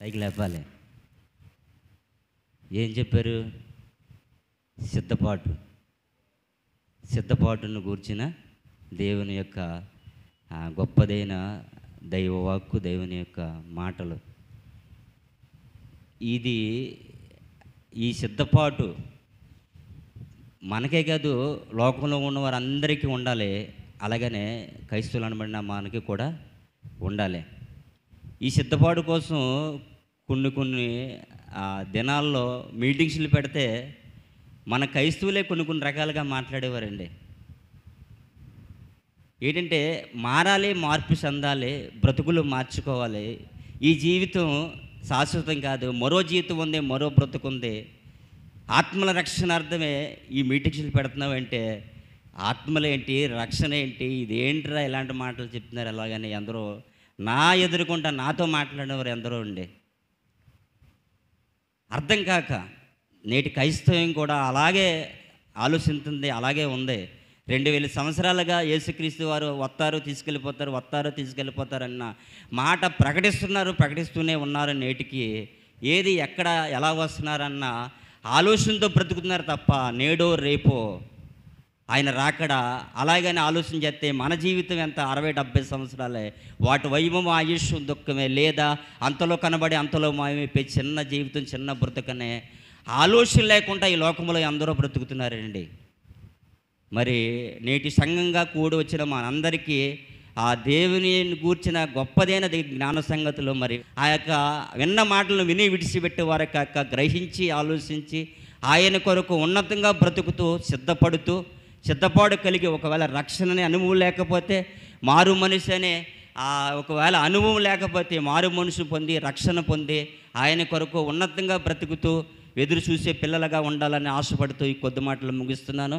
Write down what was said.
పైకి లేపాలి ఏం చెప్పారు సిద్ధపాటు సిద్ధపాటును గూర్చిన దేవుని యొక్క గొప్పదైన దైవ దేవుని యొక్క మాటలు ఇది ఈ సిద్ధపాటు మనకే కాదు లోకంలో ఉన్న వారందరికీ ఉండాలి అలాగనే క్రైస్తువులు అనబడిన మనకి కూడా ఉండాలి ఈ సిద్ధపాటు కోసం కొన్ని కొన్ని దినాల్లో మీటింగ్స్లు పెడితే మన క్రైస్తవులే కొన్ని కొన్ని రకాలుగా మాట్లాడేవారండి ఏంటంటే మారాలి మార్పు చెందాలి బ్రతుకులు మార్చుకోవాలి ఈ జీవితం శాశ్వతం కాదు మరో జీవితం ఉంది మరో బ్రతుకుంది ఆత్మల రక్షణార్థమే ఈ మీటింగ్స్లు పెడుతున్నామంటే ఆత్మలేంటి రక్షణ ఏంటి ఇదేంటిరా ఇలాంటి మాటలు చెప్తున్నారు అలాగని అందరూ నా ఎదుర్కొంటా నాతో మాట్లాడేవారు ఎందరో ఉండే అర్థం కాక నేటి క్రైస్తవ్యం కూడా అలాగే ఆలోచిస్తుంది అలాగే ఉంది రెండు వేల సంవత్సరాలుగా యేసుక్రీస్తు వారు వస్తారు తీసుకెళ్ళిపోతారు వస్తారు తీసుకెళ్ళిపోతారన్న మాట ప్రకటిస్తున్నారు ప్రకటిస్తూనే ఉన్నారు నేటికి ఏది ఎక్కడ ఎలా వస్తున్నారన్న ఆలోచనతో బ్రతుకుతున్నారు తప్ప నేడో రేపో ఆయన రాకడా అలాగని ఆలోచన చేస్తే మన జీవితం ఎంత అరవై డెబ్బై సంవత్సరాలే వాటి వైభవం ఆయుష్ దుఃఖమే లేదా అంతలో కనబడి అంతలో మాయమైపోయి చిన్న జీవితం చిన్న బ్రతుకనే ఆలోచన లేకుండా ఈ లోకంలో అందరూ బ్రతుకుతున్నారండి మరి నేటి సంఘంగా కూడి వచ్చిన మనందరికీ ఆ దేవుని గూర్చిన గొప్పదైన జ్ఞాన సంగతులు మరి ఆ యొక్క విన్న మాటలను విని విడిచిపెట్టే వారి యొక్క గ్రహించి ఆలోచించి ఆయన కొరకు ఉన్నతంగా బ్రతుకుతూ సిద్ధపడుతూ సిద్ధపాటు కలిగి ఒకవేళ రక్షణని అనుభవం లేకపోతే మారు మనిషి అనే ఒకవేళ అనుభవం లేకపోతే మారు మనుషు పొంది రక్షణ పొంది ఆయన కొరకు ఉన్నతంగా బ్రతుకుతూ ఎదురు చూసే పిల్లలుగా ఉండాలని ఆశపడుతూ ఈ కొద్ది మాటలు ముగిస్తున్నాను